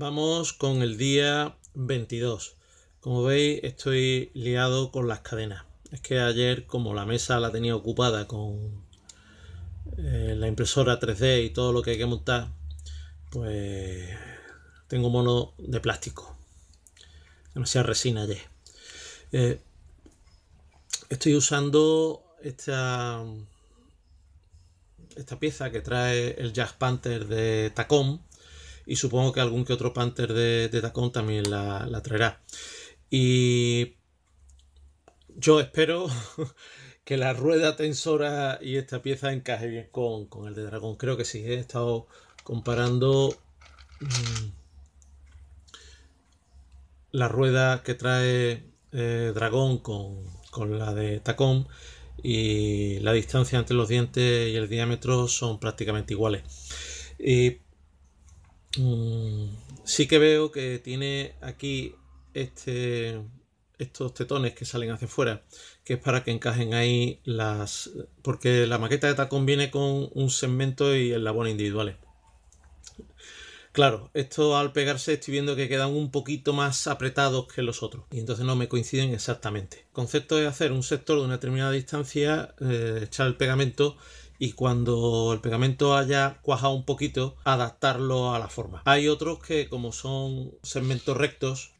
Vamos con el día 22. Como veis, estoy liado con las cadenas. Es que ayer, como la mesa la tenía ocupada con eh, la impresora 3D y todo lo que hay que montar, pues tengo mono de plástico. Demasiada resina ayer. Eh, estoy usando esta, esta pieza que trae el Jazz Panther de Tacom, y supongo que algún que otro Panther de, de tacón también la, traerá. Y yo espero que la rueda tensora y esta pieza encaje bien con, el de dragón. Creo que sí, he estado comparando mm, la rueda que trae eh, dragón con, la de tacón y la distancia entre los dientes y el diámetro son prácticamente iguales. Mm, sí que veo que tiene aquí este, estos tetones que salen hacia afuera, que es para que encajen ahí las... porque la maqueta de tacón viene con un segmento y labón individuales. Claro, esto al pegarse estoy viendo que quedan un poquito más apretados que los otros y entonces no me coinciden exactamente. El concepto es hacer un sector de una determinada distancia, eh, echar el pegamento y cuando el pegamento haya cuajado un poquito, adaptarlo a la forma. Hay otros que como son segmentos rectos,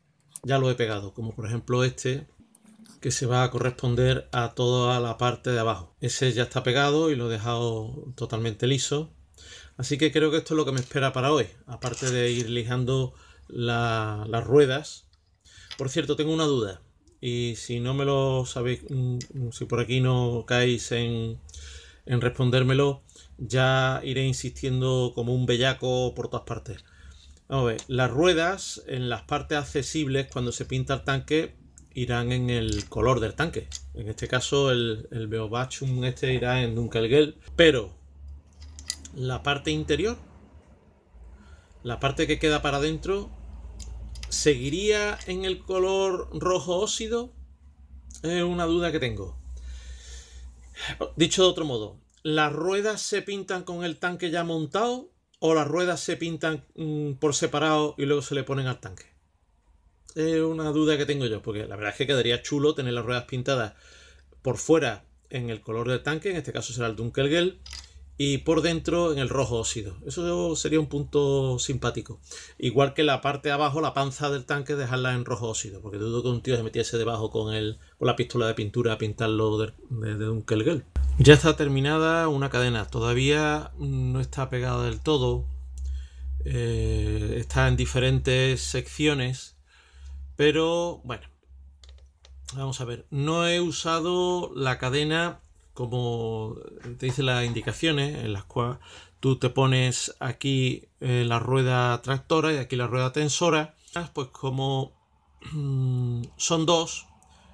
ya lo he pegado, como por ejemplo este que se va a corresponder a toda la parte de abajo. Ese ya está pegado y lo he dejado totalmente liso. Así que creo que esto es lo que me espera para hoy, aparte de ir lijando las ruedas. Por cierto, tengo una duda y si no me lo sabéis, mm, si por aquí no caéis en, en respondérmelo, ya iré insistiendo como un bellaco por todas partes. Vamos a ver, las ruedas en las partes accesibles cuando se pinta el tanque irán en el color del tanque. En este caso el, Beobachum este irá en Dunkelgel. Pero la parte interior, la parte que queda para adentro, ¿seguiría en el color rojo óxido? Es una duda que tengo. Dicho de otro modo, ¿las ruedas se pintan con el tanque ya montado o las ruedas se pintan mm, por separado y luego se le ponen al tanque? Es una duda que tengo yo, porque la verdad es que quedaría chulo tener las ruedas pintadas por fuera en el color del tanque, en este caso será el Dunkelgel, y por dentro en el rojo óxido. Eso sería un punto simpático. Igual que la parte de abajo, la panza del tanque, dejarla en rojo óxido, porque dudo que un tío se metiese debajo con, la pistola de pintura a pintarlo de, de, un Ya está terminada una cadena, todavía no está pegada del todo, eh, está en diferentes secciones, pero bueno, vamos a ver, no he usado la cadena como te dice las indicaciones, en las cuales tú te pones aquí eh, la rueda tractora y aquí la rueda tensora, pues como mm, son dos,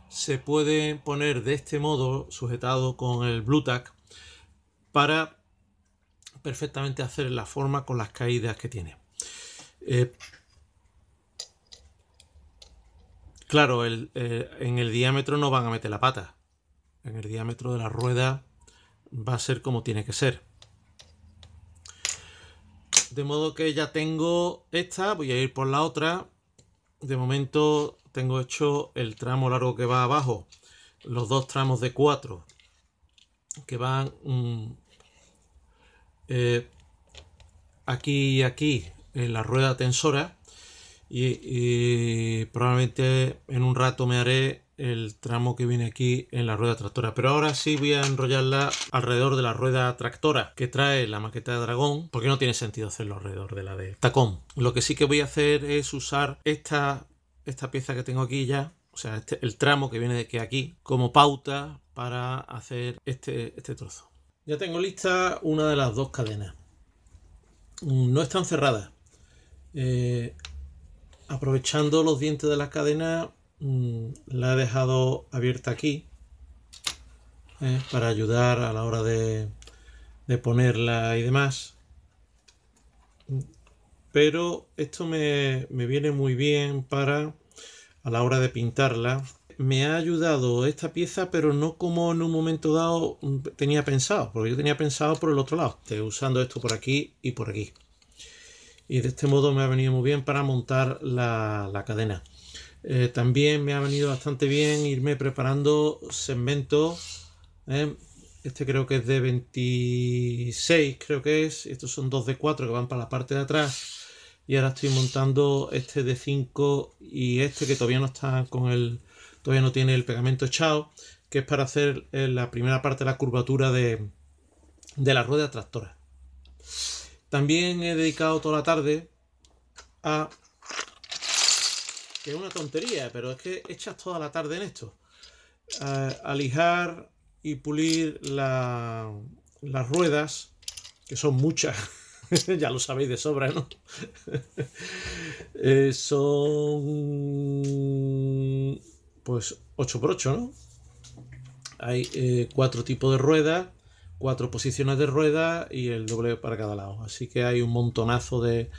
se puede poner de este modo, sujetado con el Blu-Tack para perfectamente hacer la forma con las caídas que tiene. Eh, claro, eh, en el diámetro no van a meter la pata, en el diámetro de la rueda va a ser como tiene que ser. De modo que ya tengo esta, voy a ir por la otra. De momento tengo hecho el tramo largo que va abajo, los dos tramos de cuatro. que van mm, eh, aquí y aquí en la rueda tensora y probablemente en un rato me haré el tramo que viene aquí en la rueda tractora. Pero ahora sí voy a enrollarla alrededor de la rueda tractora que trae la maqueta de dragón, porque no tiene sentido hacerlo alrededor de la de tacón. Lo que sí que voy a hacer es usar esta, esta pieza que tengo aquí ya, o sea, este, el tramo que viene de que aquí, como pauta para hacer este, este trozo. Ya tengo lista una de las dos cadenas. Mm, no están cerradas. Eh, aprovechando los dientes de la cadena Mm, la he dejado abierta aquí eh, para ayudar a la hora de, ponerla y demás. Pero esto me, viene muy bien para a la hora de pintarla. Me ha ayudado esta pieza, pero no como en un momento dado mm, tenía pensado, porque yo tenía pensado por el otro lado, usando esto por aquí y por aquí. Y de este modo me ha venido muy bien para montar la cadena. Eh, también me ha venido bastante bien irme preparando segmentos. ¿eh? este creo que es de 26, creo que es. Estos son dos de 4 que van para la parte de atrás. Y ahora estoy montando este de 5 y este que todavía no está con el. Todavía no tiene el pegamento echado. Que es para hacer eh, la primera parte de la curvatura de, de la rueda tractora. También he dedicado toda la tarde a que es una tontería, pero es que echas toda la tarde en esto. Eh, alijar y pulir las ruedas, que son muchas, ya lo sabéis de sobra, ¿no? Eh, son pues 8x8, ¿no? Hay eh, cuatro tipos de ruedas, cuatro posiciones de ruedas y el doble para cada lado. Así que hay un montonazo de,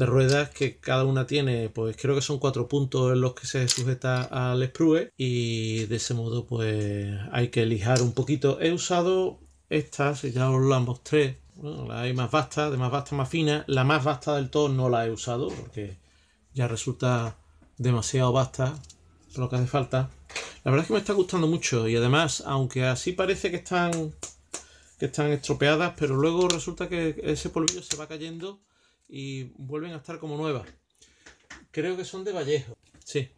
de ruedas que cada una tiene, pues creo que son cuatro puntos en los que se sujeta al sprue y de ese modo pues hay que lijar un poquito. He usado estas, ya os las mostré, la hay más vasta, de más vasta más fina, la más vasta del todo no la he usado porque ya resulta demasiado vasta lo que hace falta. La verdad es que me está gustando mucho y además, aunque así parece que están que están estropeadas, pero luego resulta que ese polvillo se va cayendo y vuelven a estar como nuevas. Creo que son de Vallejo. Sí,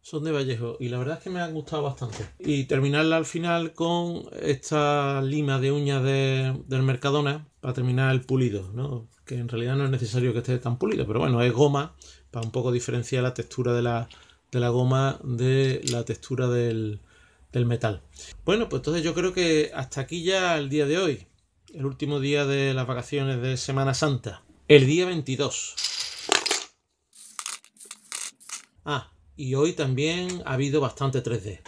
son de Vallejo y la verdad es que me han gustado bastante. Y terminarla al final con esta lima de uñas del Mercadona para terminar el pulido, ¿no? que en realidad no es necesario que esté tan pulido, pero bueno, es goma para un poco diferenciar la textura de la, goma de la textura del, del metal. Bueno, pues entonces yo creo que hasta aquí ya el día de hoy, el último día de las vacaciones de Semana Santa. El día 22. Ah, y hoy también ha habido bastante 3D.